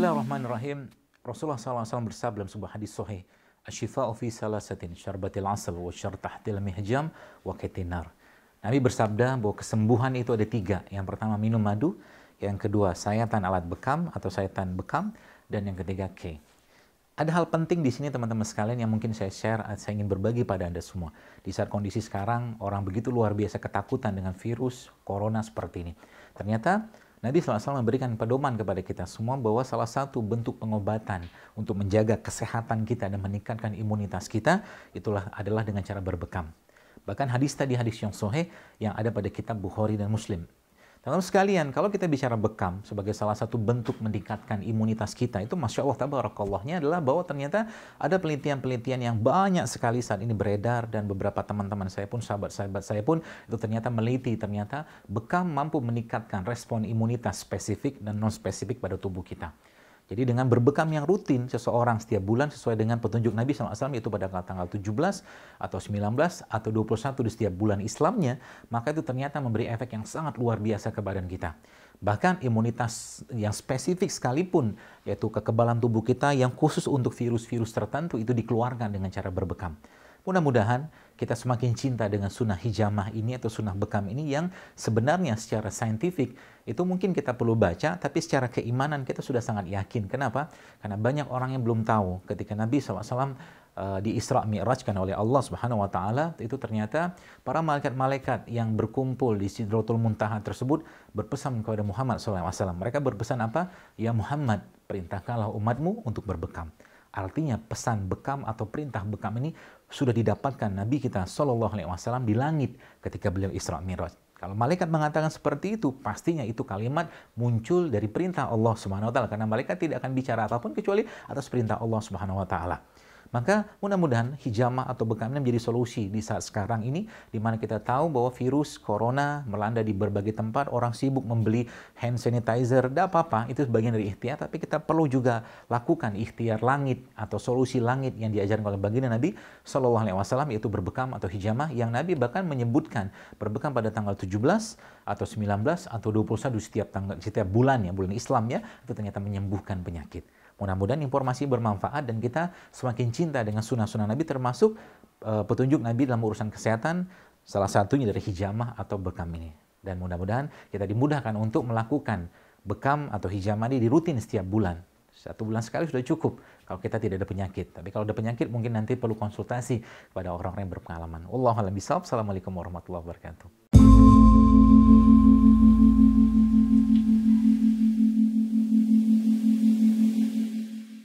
Bismillahirrahmanirrahim. Rasulullah SAW bersabda dalam sebuah hadis sahih, "Asyifa'u fi salasatin syarbatil asal wa syartahtil mihjam wa ketinar." Nabi bersabda bahwa kesembuhan itu ada tiga. Yang pertama minum madu, yang kedua sayatan alat bekam atau sayatan bekam, dan yang ketiga ke. Ada hal penting di sini teman-teman sekalian yang mungkin saya share, eh, saya ingin berbagi pada Anda semua. Di saat kondisi sekarang, orang begitu luar biasa ketakutan dengan virus corona seperti ini. Ternyata Nabi SAW memberikan pedoman kepada kita semua bahwa salah satu bentuk pengobatan untuk menjaga kesehatan kita dan meningkatkan imunitas kita itulah adalah dengan cara berbekam. Bahkan hadis tadi hadis yang sohe yang ada pada kitab Bukhari dan Muslim. Teman-teman nah, sekalian, kalau kita bicara bekam sebagai salah satu bentuk meningkatkan imunitas kita, itu Masya Allah tabarakallahnya adalah bahwa ternyata ada penelitian-penelitian yang banyak sekali saat ini beredar dan beberapa teman-teman saya pun, sahabat-sahabat saya pun itu ternyata meliti, ternyata bekam mampu meningkatkan respon imunitas spesifik dan non-spesifik pada tubuh kita. Jadi dengan berbekam yang rutin seseorang setiap bulan sesuai dengan petunjuk Nabi SAW yaitu pada tanggal 17 atau 19 atau 21 di setiap bulan Islamnya, maka itu ternyata memberi efek yang sangat luar biasa ke badan kita. Bahkan imunitas yang spesifik sekalipun, yaitu kekebalan tubuh kita yang khusus untuk virus-virus tertentu itu dikeluarkan dengan cara berbekam. Mudah-mudahan kita semakin cinta dengan sunnah hijamah ini atau sunnah bekam ini yang sebenarnya secara saintifik itu mungkin kita perlu baca, tapi secara keimanan kita sudah sangat yakin. Kenapa? Karena banyak orang yang belum tahu ketika Nabi SAW eh, di Isra Mi'rajkan oleh Allah Subhanahu wa taala itu ternyata para malaikat-malaikat yang berkumpul di Sidratul Muntaha tersebut berpesan kepada Muhammad SAW. Mereka berpesan apa? Ya Muhammad, perintahkanlah umatmu untuk berbekam. Artinya pesan bekam atau perintah bekam ini sudah didapatkan Nabi kita Shallallahu Alaihi Wasallam di langit ketika beliau Isra Miraj. Kalau malaikat mengatakan seperti itu, pastinya itu kalimat muncul dari perintah Allah Subhanahu wa taala karena malaikat tidak akan bicara apapun kecuali atas perintah Allah Subhanahu wa taala. Maka mudah-mudahan hijama atau bekamnya menjadi solusi di saat sekarang ini di mana kita tahu bahwa virus corona melanda di berbagai tempat, orang sibuk membeli hand sanitizer, tidak apa-apa, itu sebagian dari ikhtiar, tapi kita perlu juga lakukan ikhtiar langit atau solusi langit yang diajarkan oleh baginda Nabi Shallallahu Alaihi Wasallam yaitu berbekam atau hijama yang Nabi bahkan menyebutkan berbekam pada tanggal 17 atau 19 atau 21 setiap tanggal setiap bulan ya bulan Islam ya itu ternyata menyembuhkan penyakit. Mudah-mudahan informasi bermanfaat dan kita semakin cinta dengan sunnah-sunnah Nabi termasuk uh, petunjuk Nabi dalam urusan kesehatan salah satunya dari hijamah atau bekam ini. Dan mudah-mudahan kita dimudahkan untuk melakukan bekam atau hijamah ini di rutin setiap bulan. Satu bulan sekali sudah cukup kalau kita tidak ada penyakit. Tapi kalau ada penyakit mungkin nanti perlu konsultasi kepada orang-orang yang berpengalaman. Allahualam Assalamualaikum warahmatullahi wabarakatuh.